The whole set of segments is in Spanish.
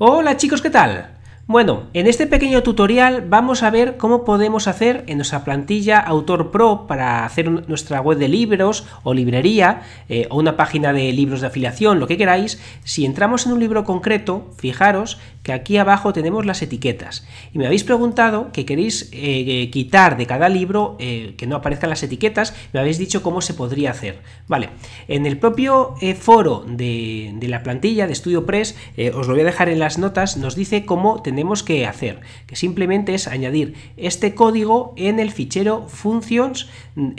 Hola chicos, ¿qué tal? Bueno, en este pequeño tutorial vamos a ver cómo podemos hacer en nuestra plantilla Autor Pro para hacer nuestra web de libros o librería eh, o una página de libros de afiliación, lo que queráis. Si entramos en un libro concreto, fijaros aquí abajo tenemos las etiquetas. Y me habéis preguntado que queréis eh, eh, quitar de cada libro eh, que no aparezcan las etiquetas, me habéis dicho cómo se podría hacer. Vale, en el propio foro de, la plantilla de press os lo voy a dejar en las notas, nos dice cómo tenemos que hacer, que simplemente es añadir este código en el fichero functions.php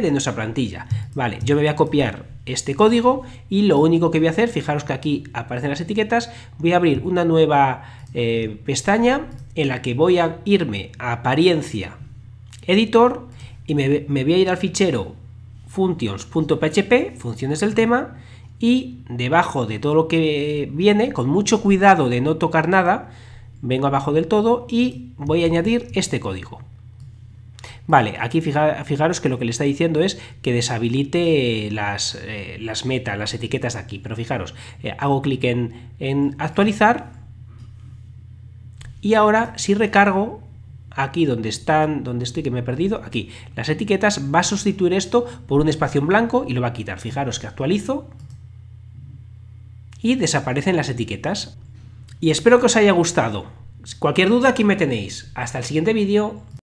de nuestra plantilla. Vale, yo me voy a copiar este código y lo único que voy a hacer, fijaros que aquí aparecen las etiquetas, voy a abrir una nueva eh, pestaña en la que voy a irme a apariencia, editor y me, me voy a ir al fichero functions.php, funciones del tema, y debajo de todo lo que viene, con mucho cuidado de no tocar nada, vengo abajo del todo y voy a añadir este código. Vale, aquí fijaros que lo que le está diciendo es que deshabilite las, eh, metas, las etiquetas de aquí. Pero fijaros, eh, hago clic en, en actualizar y ahora si recargo aquí donde están, donde estoy que me he perdido, aquí, las etiquetas, va a sustituir esto por un espacio en blanco y lo va a quitar. Fijaros que actualizo y desaparecen las etiquetas. Y espero que os haya gustado. Cualquier duda aquí me tenéis. Hasta el siguiente vídeo.